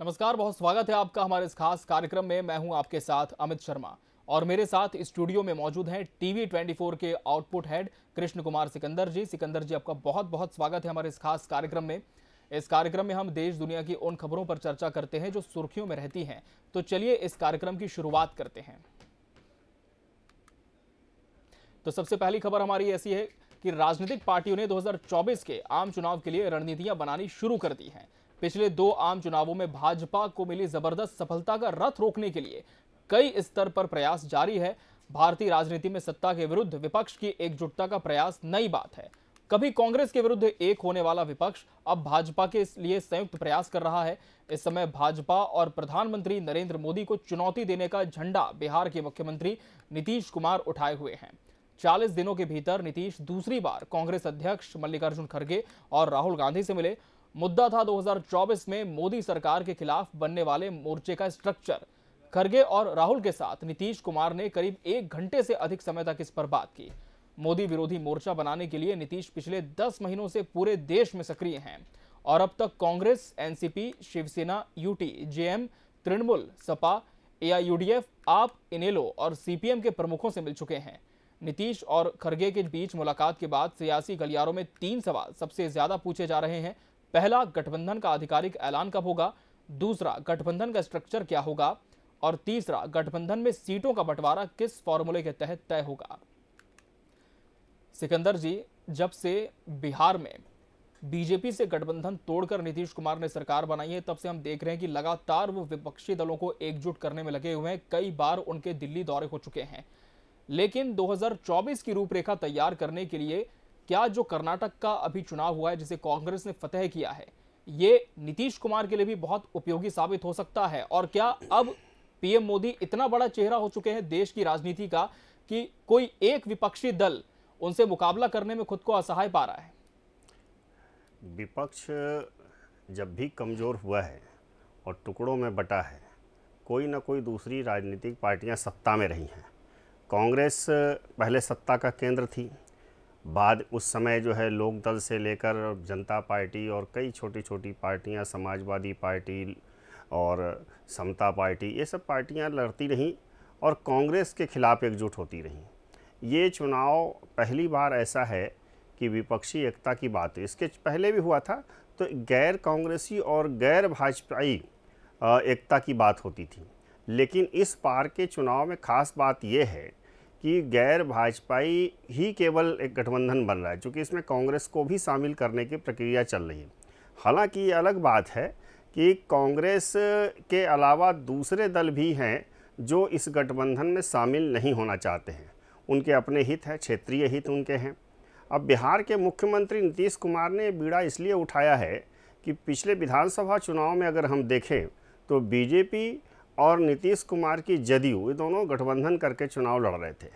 नमस्कार बहुत स्वागत है आपका हमारे इस खास कार्यक्रम में मैं हूं आपके साथ अमित शर्मा और मेरे साथ स्टूडियो में मौजूद हैं टीवी 24 के आउटपुट हेड कृष्ण कुमार सिकंदर जी सिकंदर जी आपका बहुत बहुत स्वागत है हमारे इस खास कार्यक्रम में इस कार्यक्रम में हम देश दुनिया की उन खबरों पर चर्चा करते हैं जो सुर्खियों में रहती हैं तो चलिए इस कार्यक्रम की शुरुआत करते हैं तो सबसे पहली खबर हमारी ऐसी है कि राजनीतिक पार्टियों ने 2024 के आम चुनाव के लिए रणनीतियां बनानी शुरू कर दी हैं पिछले दो आम चुनावों में भाजपा को मिली जबरदस्त सफलता का रथ रोकने के लिए कई स्तर पर प्रयास जारी है भारतीय राजनीति में सत्ता के विरुद्ध विपक्ष की एकजुटता का प्रयास नई बात है कभी कांग्रेस के विरुद्ध एक होने वाला विपक्ष अब भाजपा के लिए संयुक्त प्रयास कर रहा है इस समय भाजपा और प्रधानमंत्री नरेंद्र मोदी को चुनौती देने का झंडा बिहार के मुख्यमंत्री नीतीश कुमार उठाए हुए हैं 40 दिनों के भीतर नीतीश दूसरी बार कांग्रेस अध्यक्ष मल्लिकार्जुन खड़गे और राहुल गांधी से मिले मुद्दा था 2024 में मोदी सरकार के खिलाफ बनने वाले मोर्चे का स्ट्रक्चर खरगे और राहुल के साथ नीतीश कुमार ने करीब एक घंटे से अधिक समय तक इस पर बात की मोदी विरोधी मोर्चा बनाने के लिए नीतीश पिछले दस महीनों से पूरे देश में सक्रिय हैं और अब तक कांग्रेस एनसीपी शिवसेना यूटी जेएम तृणमूल सपा एआईयूडीएफ आप इनेलो और सीपीएम के प्रमुखों से मिल चुके हैं नीतीश और खरगे के बीच मुलाकात के बाद सियासी गलियारों में तीन सवाल सबसे ज्यादा पूछे जा रहे हैं पहला गठबंधन का आधिकारिक ऐलान कब होगा दूसरा गठबंधन का स्ट्रक्चर क्या होगा और तीसरा गठबंधन में सीटों का बंटवारा किस फॉर्मूले के तहत तय होगा सिकंदर जी जब से बिहार में बीजेपी से गठबंधन तोड़कर नीतीश कुमार ने सरकार बनाई है तब से हम देख रहे हैं कि लगातार वो विपक्षी दलों को एकजुट करने में लगे हुए हैं कई बार उनके दिल्ली दौरे हो चुके हैं लेकिन 2024 की रूपरेखा तैयार करने के लिए क्या जो कर्नाटक का अभी चुनाव हुआ है जिसे कांग्रेस ने फतेह किया है ये नीतीश कुमार के लिए भी बहुत उपयोगी साबित हो सकता है और क्या अब पीएम मोदी इतना बड़ा चेहरा हो चुके हैं देश की राजनीति का कि कोई एक विपक्षी दल उनसे मुकाबला करने में खुद को असहाय पा रहा है विपक्ष जब भी कमज़ोर हुआ है और टुकड़ों में बटा है कोई ना कोई दूसरी राजनीतिक पार्टियां सत्ता में रही हैं कांग्रेस पहले सत्ता का केंद्र थी बाद उस समय जो है लोकदल से लेकर जनता पार्टी और कई छोटी छोटी पार्टियां समाजवादी पार्टी और समता पार्टी ये सब पार्टियां लड़ती रहीं और कांग्रेस के खिलाफ एकजुट होती रहीं ये चुनाव पहली बार ऐसा है कि विपक्षी एकता की बात है इसके पहले भी हुआ था तो गैर कांग्रेसी और गैर भाजपाई एकता की बात होती थी लेकिन इस पार के चुनाव में खास बात यह है कि गैर भाजपाई ही केवल एक गठबंधन बन रहा है क्योंकि इसमें कांग्रेस को भी शामिल करने की प्रक्रिया चल रही है हालांकि ये अलग बात है कि कांग्रेस के अलावा दूसरे दल भी हैं जो इस गठबंधन में शामिल नहीं होना चाहते हैं उनके अपने हित हैं क्षेत्रीय हित उनके हैं अब बिहार के मुख्यमंत्री नीतीश कुमार ने बीड़ा इसलिए उठाया है कि पिछले विधानसभा चुनाव में अगर हम देखें तो बीजेपी और नीतीश कुमार की जदयू ये दोनों गठबंधन करके चुनाव लड़ रहे थे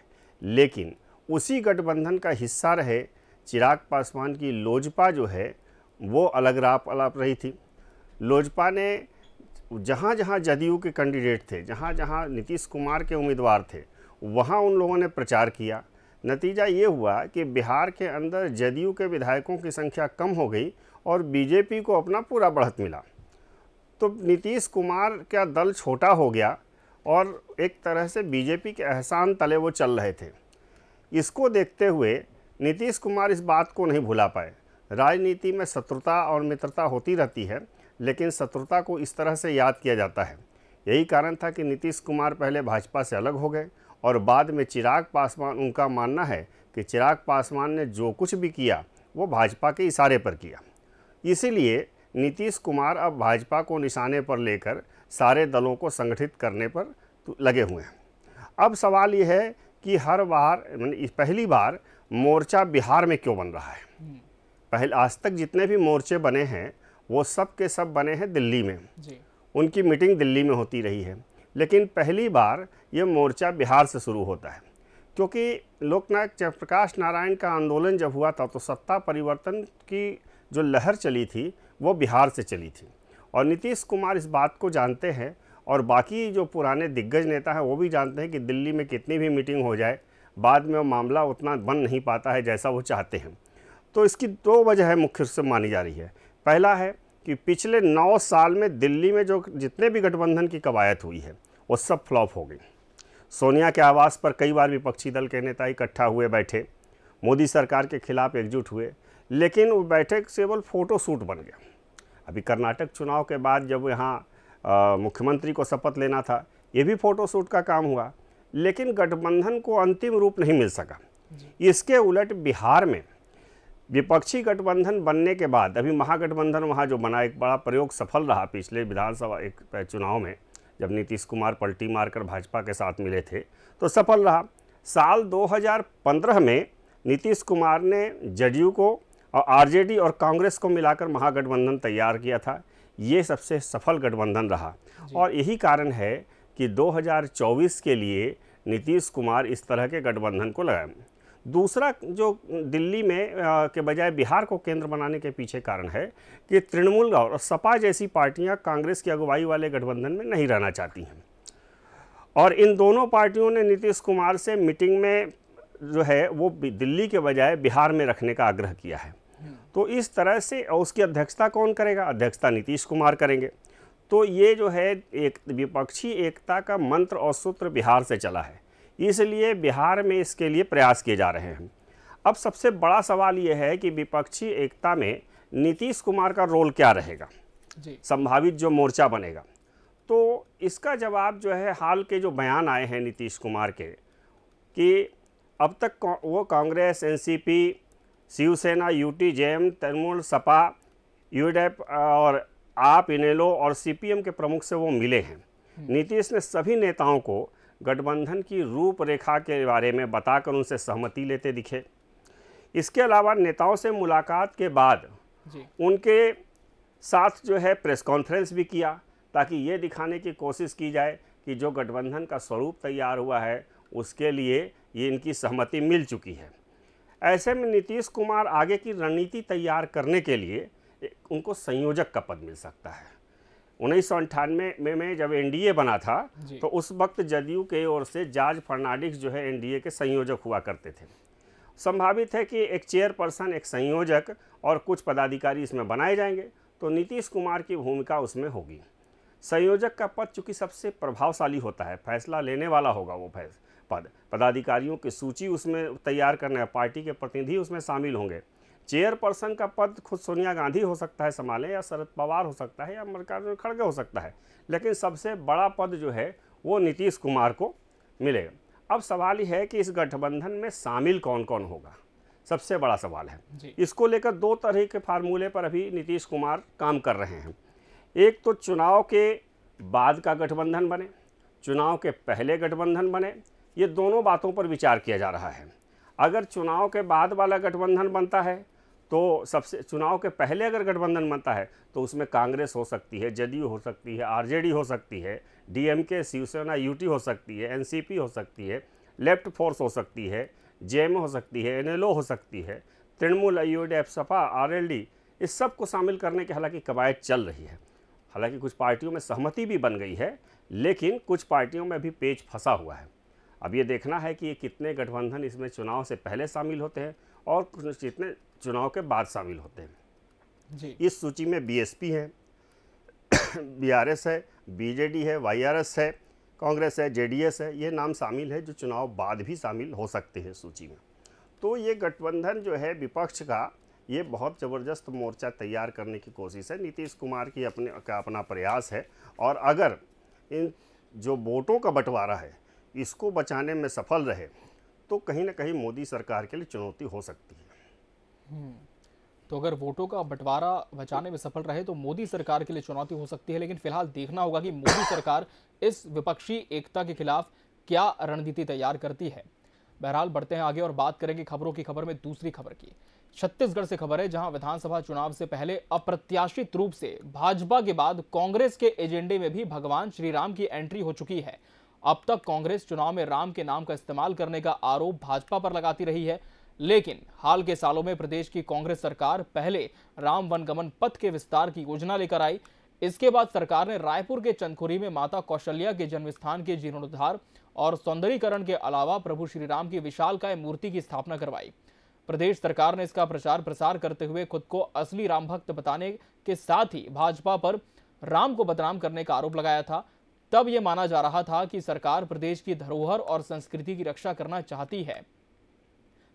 लेकिन उसी गठबंधन का हिस्सा रहे चिराग पासवान की लोजपा जो है वो अलग राप अलाप रही थी लोजपा ने जहाँ जहाँ जदयू के कैंडिडेट थे जहाँ जहाँ नीतीश कुमार के उम्मीदवार थे वहाँ उन लोगों ने प्रचार किया नतीजा ये हुआ कि बिहार के अंदर जदयू के विधायकों की संख्या कम हो गई और बीजेपी को अपना पूरा बढ़त मिला तो नीतीश कुमार का दल छोटा हो गया और एक तरह से बीजेपी के एहसान तले वो चल रहे थे इसको देखते हुए नीतीश कुमार इस बात को नहीं भुला पाए राजनीति में शत्रुता और मित्रता होती रहती है लेकिन शत्रुता को इस तरह से याद किया जाता है यही कारण था कि नीतीश कुमार पहले भाजपा से अलग हो गए और बाद में चिराग पासवान उनका मानना है कि चिराग पासवान ने जो कुछ भी किया वो भाजपा के इशारे पर किया इसीलिए नीतीश कुमार अब भाजपा को निशाने पर लेकर सारे दलों को संगठित करने पर लगे हुए हैं अब सवाल यह है कि हर बार पहली बार मोर्चा बिहार में क्यों बन रहा है पहले आज तक जितने भी मोर्चे बने हैं वो सब के सब बने हैं दिल्ली में उनकी मीटिंग दिल्ली में होती रही है लेकिन पहली बार ये मोर्चा बिहार से शुरू होता है क्योंकि लोकनायक जयप्रकाश नारायण का आंदोलन जब हुआ था तो सत्ता परिवर्तन की जो लहर चली थी वो बिहार से चली थी और नीतीश कुमार इस बात को जानते हैं और बाकी जो पुराने दिग्गज नेता हैं वो भी जानते हैं कि दिल्ली में कितनी भी मीटिंग हो जाए बाद में वो मामला उतना बन नहीं पाता है जैसा वो चाहते हैं तो इसकी दो वजह है मुख्य रूप से मानी जा रही है पहला है कि पिछले नौ साल में दिल्ली में जो जितने भी गठबंधन की कवायद हुई है वो सब फ्लॉप हो गई सोनिया के आवास पर कई बार विपक्षी दल के नेता इकट्ठा हुए बैठे मोदी सरकार के खिलाफ एकजुट हुए लेकिन वो बैठक केवल फ़ोटो शूट बन गया अभी कर्नाटक चुनाव के बाद जब यहाँ मुख्यमंत्री को शपथ लेना था ये भी फ़ोटो शूट का काम हुआ लेकिन गठबंधन को अंतिम रूप नहीं मिल सका इसके उलट बिहार में विपक्षी गठबंधन बनने के बाद अभी महागठबंधन वहाँ जो बना एक बड़ा प्रयोग सफल रहा पिछले विधानसभा एक चुनाव में जब नीतीश कुमार पलटी मारकर भाजपा के साथ मिले थे तो सफल रहा साल 2015 में नीतीश कुमार ने जदयू को और आरजेडी और कांग्रेस को मिलाकर महागठबंधन तैयार किया था ये सबसे सफल गठबंधन रहा और यही कारण है कि 2024 के लिए नीतीश कुमार इस तरह के गठबंधन को लगाए दूसरा जो दिल्ली में आ, के बजाय बिहार को केंद्र बनाने के पीछे कारण है कि तृणमूल और सपा जैसी पार्टियां कांग्रेस की अगुवाई वाले गठबंधन में नहीं रहना चाहती हैं और इन दोनों पार्टियों ने नीतीश कुमार से मीटिंग में जो है वो दिल्ली के बजाय बिहार में रखने का आग्रह किया है तो इस तरह से उसकी अध्यक्षता कौन करेगा अध्यक्षता नीतीश कुमार करेंगे तो ये जो है एक विपक्षी एकता का मंत्र और सूत्र बिहार से चला है इसलिए बिहार में इसके लिए प्रयास किए जा रहे हैं अब सबसे बड़ा सवाल ये है कि विपक्षी एकता में नीतीश कुमार का रोल क्या रहेगा जी संभावित जो मोर्चा बनेगा तो इसका जवाब जो है हाल के जो बयान आए हैं नीतीश कुमार के कि अब तक वो कांग्रेस एनसीपी शिवसेना यूटी जेएम तृणमूल सपा यूडेप और आप इनेलो और सीपीएम के प्रमुख से वो मिले हैं हम्म। नीतीश ने सभी नेताओं को गठबंधन की रूपरेखा के बारे में बताकर उनसे सहमति लेते दिखे इसके अलावा नेताओं से मुलाकात के बाद उनके साथ जो है प्रेस कॉन्फ्रेंस भी किया ताकि ये दिखाने की कोशिश की जाए कि जो गठबंधन का स्वरूप तैयार हुआ है उसके लिए ये इनकी सहमति मिल चुकी है ऐसे में नीतीश कुमार आगे की रणनीति तैयार करने के लिए उनको संयोजक का पद मिल सकता है उन्नीस में में जब एनडीए बना था तो उस वक्त जदयू के ओर से जॉर्ज फर्नाडिक्स जो है एनडीए के संयोजक हुआ करते थे संभावित है कि एक चेयरपर्सन एक संयोजक और कुछ पदाधिकारी इसमें बनाए जाएंगे तो नीतीश कुमार की भूमिका उसमें होगी संयोजक का पद चूंकि सबसे प्रभावशाली होता है फैसला लेने वाला होगा वो फैस पद पदाधिकारियों की सूची उसमें तैयार करना है पार्टी के प्रतिनिधि उसमें शामिल होंगे चेयरपर्सन का पद खुद सोनिया गांधी हो सकता है संभालें या शरद पवार हो सकता है या मल्लिकार्जुन खड़गे हो सकता है लेकिन सबसे बड़ा पद जो है वो नीतीश कुमार को मिलेगा अब सवाल यह है कि इस गठबंधन में शामिल कौन कौन होगा सबसे बड़ा सवाल है इसको लेकर दो तरह के फार्मूले पर अभी नीतीश कुमार काम कर रहे हैं एक तो चुनाव के बाद का गठबंधन बने चुनाव के पहले गठबंधन बने ये दोनों बातों पर विचार किया जा रहा है अगर चुनाव के बाद वाला गठबंधन बनता है तो सबसे चुनाव के पहले अगर गठबंधन बनता है तो उसमें कांग्रेस हो सकती है जदयू हो सकती है आरजेडी हो सकती है डीएमके शिवसेना यूटी हो सकती है एनसीपी हो सकती है लेफ्ट फोर्स हो सकती है जे हो सकती है एनएलओ हो सकती है तृणमूल आईयूडीएफ सपा आरएलडी इस सब को शामिल करने की हालांकि कवायद चल रही है हालांकि कुछ पार्टियों में सहमति भी बन गई है लेकिन कुछ पार्टियों में भी पेच फंसा हुआ है अब ये देखना है कि ये कितने गठबंधन इसमें चुनाव से पहले शामिल होते हैं और कितने चुनाव के बाद शामिल होते हैं जी इस सूची में बीएसपी है बीआरएस है बीजेडी है वाईआरएस है कांग्रेस है जेडीएस है ये नाम शामिल है जो चुनाव बाद भी शामिल हो सकते हैं सूची में तो ये गठबंधन जो है विपक्ष का ये बहुत ज़बरदस्त मोर्चा तैयार करने की कोशिश है नीतीश कुमार की अपने का अपना प्रयास है और अगर इन जो वोटों का बंटवारा है इसको बचाने में सफल रहे तो कहीं ना कहीं मोदी सरकार के लिए चुनौती हो सकती है हम्म, तो अगर वोटों का बंटवारा बचाने में सफल रहे तो मोदी सरकार के लिए चुनौती हो सकती है लेकिन फिलहाल देखना होगा कि मोदी सरकार इस विपक्षी एकता के खिलाफ क्या रणनीति तैयार करती है बहरहाल बढ़ते हैं आगे और बात करेंगे खबरों की खबर में दूसरी खबर की छत्तीसगढ़ से खबर है जहां विधानसभा चुनाव से पहले अप्रत्याशित रूप से भाजपा के बाद कांग्रेस के एजेंडे में भी भगवान श्रीराम की एंट्री हो चुकी है अब तक कांग्रेस चुनाव में राम के नाम का इस्तेमाल करने का आरोप भाजपा पर लगाती रही है लेकिन हाल के सालों में प्रदेश की कांग्रेस सरकार पहले राम वनगमन पथ के विस्तार की योजना लेकर आई इसके बाद सरकार ने रायपुर के चंदखुरी में माता कौशल्या के जन्म स्थान के जीर्णोद्धार और सौंदर्यीकरण के अलावा प्रभु श्री राम की विशालकाय मूर्ति की स्थापना करवाई प्रदेश सरकार ने इसका प्रचार प्रसार करते हुए खुद को असली राम भक्त बताने के साथ ही भाजपा पर राम को बदनाम करने का आरोप लगाया था तब ये माना जा रहा था कि सरकार प्रदेश की धरोहर और संस्कृति की रक्षा करना चाहती है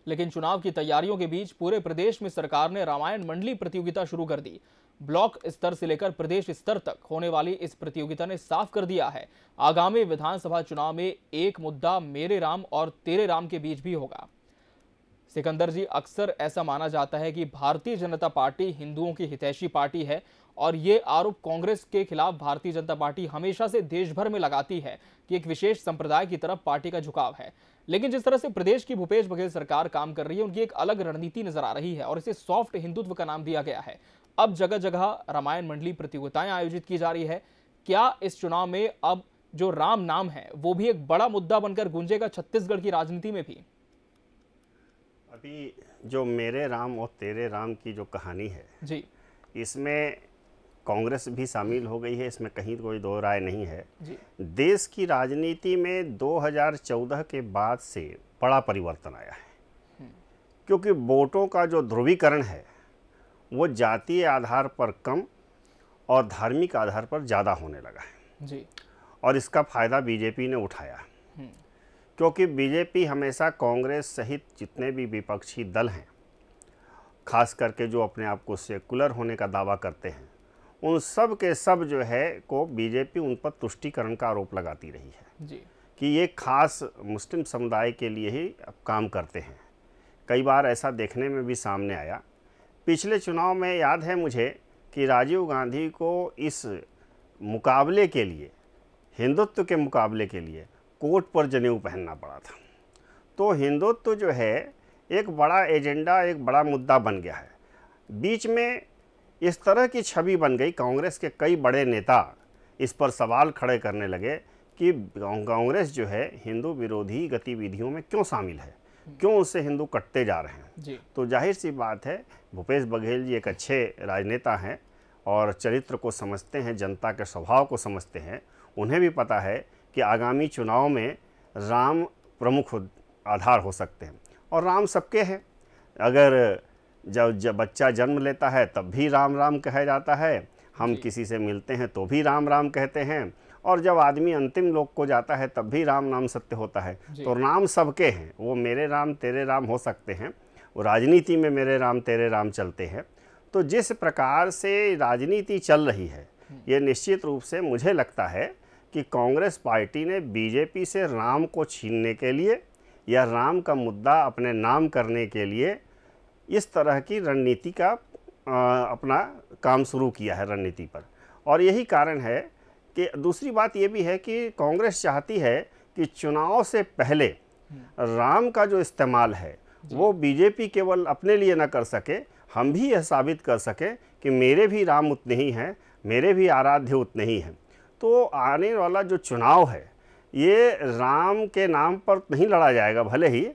लेकिन चुनाव की तैयारियों के बीच पूरे प्रदेश में सरकार ने रामायण मंडली प्रतियोगिता शुरू कर दी ब्लॉक स्तर से लेकर प्रदेश स्तर तक होने वाली इस प्रतियोगिता ने साफ कर दिया है आगामी विधानसभा चुनाव में एक मुद्दा मेरे राम और तेरे राम के बीच भी होगा सिकंदर जी अक्सर ऐसा माना जाता है कि भारतीय जनता पार्टी हिंदुओं की हितैषी पार्टी है और ये आरोप कांग्रेस के खिलाफ भारतीय जनता पार्टी हमेशा से देश भर में लगाती है कि एक विशेष संप्रदाय की तरफ पार्टी का झुकाव है लेकिन जिस तरह से प्रदेश की भूपेश बघेल सरकार काम कर रही है उनकी एक अलग रणनीति नजर आ रही है और इसे सॉफ्ट हिंदुत्व का नाम दिया गया है अब जगह जगह रामायण मंडली प्रतियोगिताएं आयोजित की जा रही है क्या इस चुनाव में अब जो राम नाम है वो भी एक बड़ा मुद्दा बनकर गूंजेगा छत्तीसगढ़ की राजनीति में भी अभी जो मेरे राम और तेरे राम की जो कहानी है जी इसमें कांग्रेस भी शामिल हो गई है इसमें कहीं कोई दो राय नहीं है जी। देश की राजनीति में 2014 के बाद से बड़ा परिवर्तन आया है हम्म। क्योंकि वोटों का जो ध्रुवीकरण है वो जातीय आधार पर कम और धार्मिक आधार पर ज़्यादा होने लगा है जी। और इसका फायदा बीजेपी ने उठाया हम्म। क्योंकि बीजेपी हमेशा कांग्रेस सहित जितने भी विपक्षी दल हैं खास करके जो अपने आप को सेकुलर होने का दावा करते हैं उन सब के सब जो है को बीजेपी उन पर तुष्टिकरण का आरोप लगाती रही है जी। कि ये खास मुस्लिम समुदाय के लिए ही अब काम करते हैं कई बार ऐसा देखने में भी सामने आया पिछले चुनाव में याद है मुझे कि राजीव गांधी को इस मुकाबले के लिए हिंदुत्व के मुकाबले के लिए कोट पर जनेऊ पहनना पड़ा था तो हिंदुत्व तो जो है एक बड़ा एजेंडा एक बड़ा मुद्दा बन गया है बीच में इस तरह की छवि बन गई कांग्रेस के कई बड़े नेता इस पर सवाल खड़े करने लगे कि कांग्रेस जो है हिंदू विरोधी गतिविधियों में क्यों शामिल है क्यों उससे हिंदू कटते जा रहे हैं तो जाहिर सी बात है भूपेश बघेल जी एक अच्छे राजनेता हैं और चरित्र को समझते हैं जनता के स्वभाव को समझते हैं उन्हें भी पता है कि आगामी चुनाव में राम प्रमुख आधार हो सकते हैं और राम सबके हैं अगर जब जब बच्चा जन्म लेता है तब भी राम राम कहा जाता है हम किसी से मिलते हैं तो भी राम राम कहते हैं और जब आदमी अंतिम लोक को जाता है तब भी राम नाम सत्य होता है तो राम सबके हैं वो मेरे राम तेरे राम हो सकते हैं वो राजनीति में मेरे राम तेरे राम चलते हैं तो जिस प्रकार से राजनीति चल रही है हम्म। ये निश्चित रूप से मुझे लगता है कि कांग्रेस पार्टी ने बीजेपी से राम को छीनने के लिए या राम का मुद्दा अपने नाम करने के लिए इस तरह की रणनीति का आ, अपना काम शुरू किया है रणनीति पर और यही कारण है कि दूसरी बात ये भी है कि कांग्रेस चाहती है कि चुनाव से पहले राम का जो इस्तेमाल है वो बीजेपी केवल अपने लिए ना कर सके हम भी यह साबित कर सकें कि मेरे भी राम उतने ही हैं मेरे भी आराध्य उतने ही हैं तो आने वाला जो चुनाव है ये राम के नाम पर नहीं लड़ा जाएगा भले ही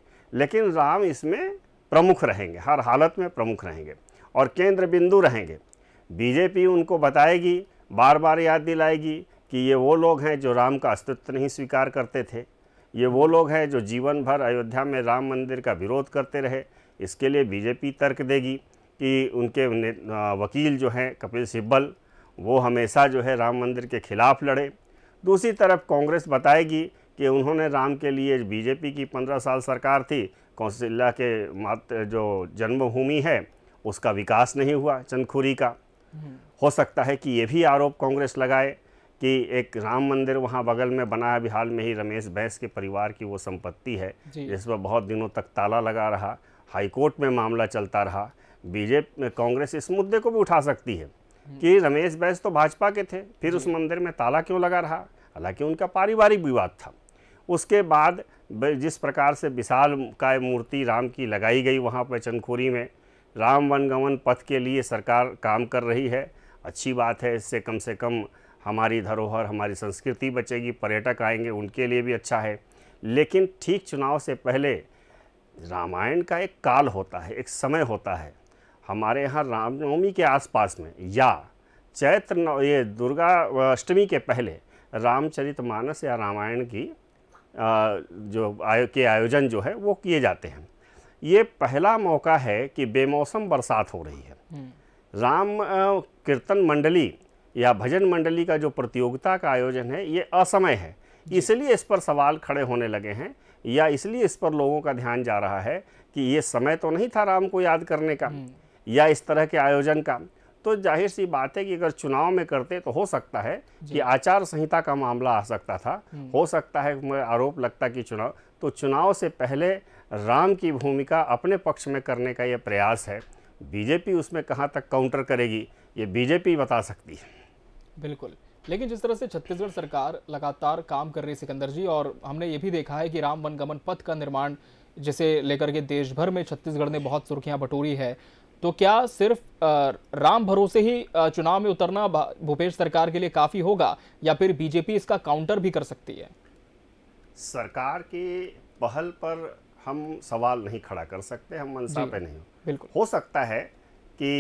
लेकिन राम इसमें प्रमुख रहेंगे हर हालत में प्रमुख रहेंगे और केंद्र बिंदु रहेंगे बीजेपी उनको बताएगी बार बार याद दिलाएगी कि ये वो लोग हैं जो राम का अस्तित्व नहीं स्वीकार करते थे ये वो लोग हैं जो जीवन भर अयोध्या में राम मंदिर का विरोध करते रहे इसके लिए बीजेपी तर्क देगी कि उनके वकील जो हैं कपिल सिब्बल वो हमेशा जो है राम मंदिर के खिलाफ लड़े दूसरी तरफ कांग्रेस बताएगी कि उन्होंने राम के लिए बीजेपी की पंद्रह साल सरकार थी कौशल्या के मात जो जन्मभूमि है उसका विकास नहीं हुआ चंदखुरी का हो सकता है कि ये भी आरोप कांग्रेस लगाए कि एक राम मंदिर वहाँ बगल में बना है अभी हाल में ही रमेश बैंस के परिवार की वो संपत्ति है जिस पर बहुत दिनों तक ताला लगा रहा हाईकोर्ट में मामला चलता रहा बीजेपी कांग्रेस इस मुद्दे को भी उठा सकती है हम्म। कि रमेश बैस तो भाजपा के थे फिर उस मंदिर में ताला क्यों लगा रहा हालांकि उनका पारिवारिक विवाद था उसके बाद जिस प्रकार से विशाल काय मूर्ति राम की लगाई गई वहाँ पर चंदखोरी में राम वनगमन पथ के लिए सरकार काम कर रही है अच्छी बात है इससे कम से कम हमारी धरोहर हमारी संस्कृति बचेगी पर्यटक आएंगे उनके लिए भी अच्छा है लेकिन ठीक चुनाव से पहले रामायण का एक काल होता है एक समय होता है हमारे यहाँ रामनवमी के आसपास में या चैत्र ये दुर्गा अष्टमी के पहले रामचरित मानस या रामायण की जो आयो के आयोजन जो है वो किए जाते हैं ये पहला मौका है कि बेमौसम बरसात हो रही है हम्म। राम कीर्तन मंडली या भजन मंडली का जो प्रतियोगिता का आयोजन है ये असमय है इसलिए इस पर सवाल खड़े होने लगे हैं या इसलिए इस पर लोगों का ध्यान जा रहा है कि ये समय तो नहीं था राम को याद करने का हम्म। या इस तरह के आयोजन का तो जाहिर सी बात है कि अगर चुनाव में करते तो हो सकता है कि आचार संहिता का मामला आ सकता था हम्म। हो सकता है आरोप लगता कि चुनाव तो चुनाव से पहले राम की भूमिका अपने पक्ष में करने का यह प्रयास है बीजेपी उसमें कहाँ तक काउंटर करेगी ये बीजेपी बता सकती है बिल्कुल लेकिन जिस तरह से छत्तीसगढ़ सरकार लगातार काम कर रही है सिकंदर जी और हमने ये भी देखा है कि राम वनगमन पथ का निर्माण जिसे लेकर के देश भर में छत्तीसगढ़ ने बहुत सुर्खियां बटोरी है तो क्या सिर्फ राम भरोसे ही चुनाव में उतरना भूपेश सरकार के लिए काफ़ी होगा या फिर बीजेपी इसका काउंटर भी कर सकती है सरकार के पहल पर हम सवाल नहीं खड़ा कर सकते हम मनसा पे नहीं बिल्कुल हो सकता है कि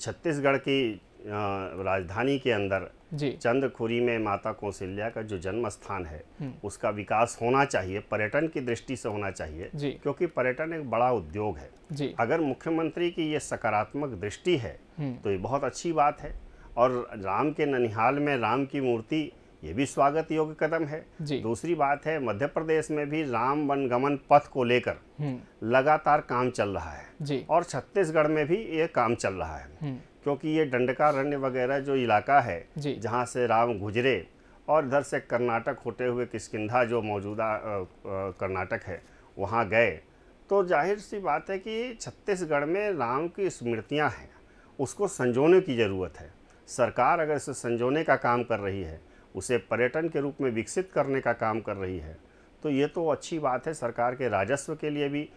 छत्तीसगढ़ की राजधानी के अंदर चंद्रखुरी में माता कौशल्या का जो जन्म स्थान है हम्म। उसका विकास होना चाहिए पर्यटन की दृष्टि से होना चाहिए क्योंकि पर्यटन एक बड़ा उद्योग है अगर मुख्यमंत्री की ये सकारात्मक दृष्टि है हम्म। तो ये बहुत अच्छी बात है और राम के ननिहाल में राम की मूर्ति ये भी स्वागत योग्य कदम है दूसरी बात है मध्य प्रदेश में भी राम वनगमन पथ को लेकर हम्म। लगातार काम चल रहा है और छत्तीसगढ़ में भी ये काम चल रहा है क्योंकि ये दंडकारण्य वगैरह जो इलाका है जहाँ से राम गुजरे और इधर से कर्नाटक होते हुए किसकिधा जो मौजूदा कर्नाटक है वहाँ गए तो जाहिर सी बात है कि छत्तीसगढ़ में राम की स्मृतियाँ हैं उसको संजोने की ज़रूरत है सरकार अगर इसे संजोने का काम कर रही है उसे पर्यटन के रूप में विकसित करने का काम कर रही है तो ये तो अच्छी बात है सरकार के राजस्व के लिए भी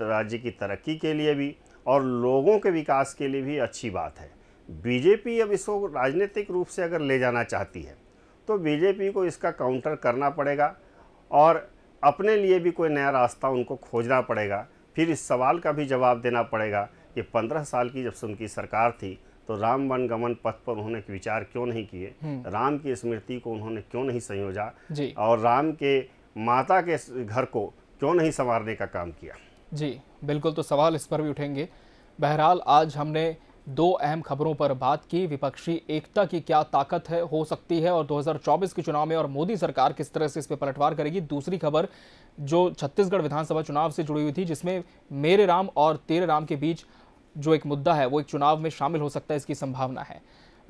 राज्य की तरक्की के लिए भी और लोगों के विकास के लिए भी अच्छी बात है बीजेपी अब इसको राजनीतिक रूप से अगर ले जाना चाहती है तो बीजेपी को इसका काउंटर करना पड़ेगा और अपने लिए भी कोई नया रास्ता उनको खोजना पड़ेगा फिर इस सवाल का भी जवाब देना पड़ेगा कि पंद्रह साल की जब से उनकी सरकार थी तो राम वनगमन पथ पर उन्होंने विचार क्यों नहीं किए हम्म। राम की स्मृति को उन्होंने क्यों नहीं संयोजा और राम के माता के घर को क्यों नहीं संवारने का काम किया जी बिल्कुल तो सवाल इस पर भी उठेंगे बहरहाल आज हमने दो अहम खबरों पर बात की विपक्षी एकता की क्या ताकत है हो सकती है और 2024 के चुनाव में और मोदी सरकार किस तरह से इस पर पलटवार करेगी दूसरी खबर जो छत्तीसगढ़ विधानसभा चुनाव से जुड़ी हुई थी जिसमें मेरे राम और तेरे राम के बीच जो एक मुद्दा है वो एक चुनाव में शामिल हो सकता है इसकी संभावना है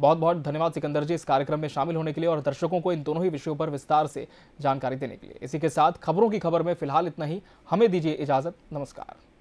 बहुत बहुत धन्यवाद सिकंदर जी इस कार्यक्रम में शामिल होने के लिए और दर्शकों को इन दोनों ही विषयों पर विस्तार से जानकारी देने के लिए इसी के साथ खबरों की खबर में फिलहाल इतना ही हमें दीजिए इजाज़त नमस्कार